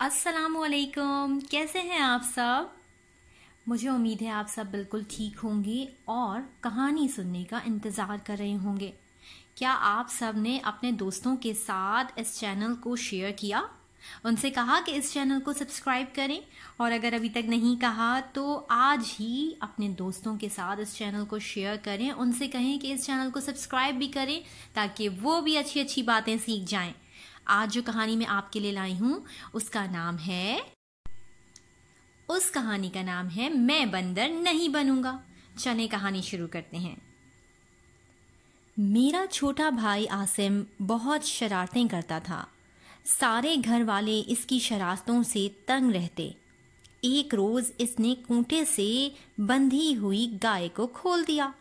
असलकुम कैसे हैं आप सब मुझे उम्मीद है आप सब बिल्कुल ठीक होंगे और कहानी सुनने का इंतज़ार कर रहे होंगे क्या आप सब ने अपने दोस्तों के साथ इस चैनल को शेयर किया उनसे कहा कि इस चैनल को सब्सक्राइब करें और अगर अभी तक नहीं कहा तो आज ही अपने दोस्तों के साथ इस चैनल को शेयर करें उनसे कहें कि इस चैनल को सब्सक्राइब भी करें ताकि वो भी अच्छी अच्छी बातें सीख जाएं आज जो कहानी मैं आपके लिए लाई हूं उसका नाम है उस कहानी का नाम है मैं बंदर नहीं बनूंगा चले कहानी शुरू करते हैं मेरा छोटा भाई आसिम बहुत शरारतें करता था सारे घर वाले इसकी शरारतों से तंग रहते एक रोज इसने कूटे से बंधी हुई गाय को खोल दिया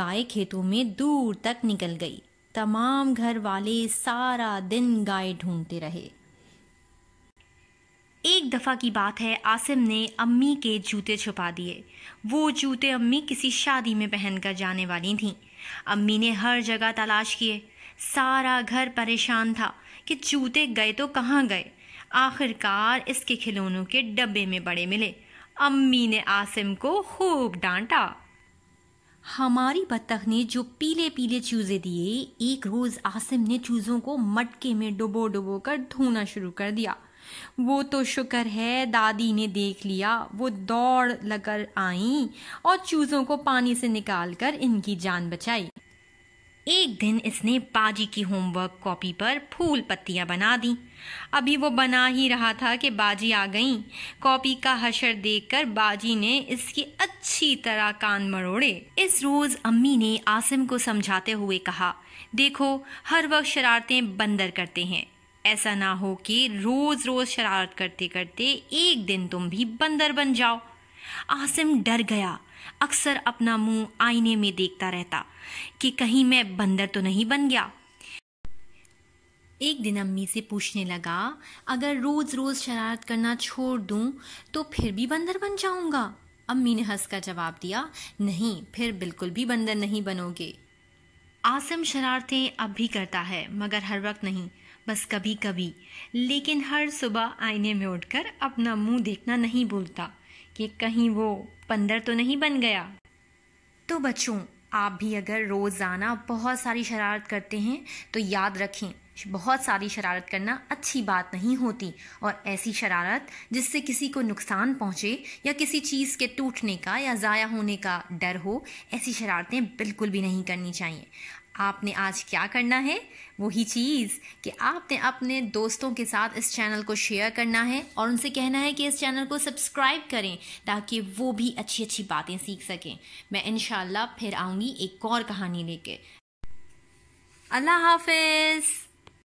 गाय खेतों में दूर तक निकल गई तमाम घर वाले सारा दिन गाय ढूंढते रहे एक दफ़ा की बात है आसिम ने अम्मी के जूते छुपा दिए वो जूते अम्मी किसी शादी में पहनकर जाने वाली थी अम्मी ने हर जगह तलाश किए सारा घर परेशान था कि जूते गए तो कहाँ गए आखिरकार इसके खिलौनों के डब्बे में बड़े मिले अम्मी ने आसिम को खूब डांटा हमारी बत्तख ने जो पीले पीले चूजे दिए एक रोज आसिम ने चूजों को मटके में डुबो डुबो कर धोना शुरू कर दिया वो तो शुक्र है दादी ने देख लिया वो दौड़ लगकर आई और चूजों को पानी से निकाल कर इनकी जान बचाई एक दिन इसने बाजी की होमवर्क कॉपी पर फूल पत्तियां बना दी अभी वो बना ही रहा था कि बाजी आ गई कॉपी का हशर देखकर बाजी ने इसकी अच्छी तरह कान मरोड़े इस रोज अम्मी ने आसिम को समझाते हुए कहा देखो हर वक्त शरारतें बंदर करते हैं ऐसा ना हो कि रोज रोज शरारत करते करते एक दिन तुम भी बंदर बन जाओ आसिम डर गया अक्सर अपना मुंह आईने में देखता रहता कि कहीं मैं बंदर तो नहीं बन गया एक दिन अम्मी से पूछने लगा अगर रोज़ रोज़ शरारत करना छोड़ दूं तो फिर भी बंदर बन जाऊंगा अम्मी ने हंस कर जवाब दिया नहीं फिर बिल्कुल भी बंदर नहीं बनोगे आसम शरारतें अब भी करता है मगर हर वक्त नहीं बस कभी कभी लेकिन हर सुबह आईने में उठकर अपना मुंह देखना नहीं भूलता कि कहीं वो बंदर तो नहीं बन गया तो बच्चों आप भी अगर रोज़ाना बहुत सारी शरारत करते हैं तो याद रखें बहुत सारी शरारत करना अच्छी बात नहीं होती और ऐसी शरारत जिससे किसी को नुकसान पहुंचे या किसी चीज़ के टूटने का या ज़ाया होने का डर हो ऐसी शरारतें बिल्कुल भी नहीं करनी चाहिए आपने आज क्या करना है वही चीज़ कि आपने अपने दोस्तों के साथ इस चैनल को शेयर करना है और उनसे कहना है कि इस चैनल को सब्सक्राइब करें ताकि वो भी अच्छी अच्छी बातें सीख सकें मैं इन फिर आऊँगी एक और कहानी लेके अल्लाह हाफिज़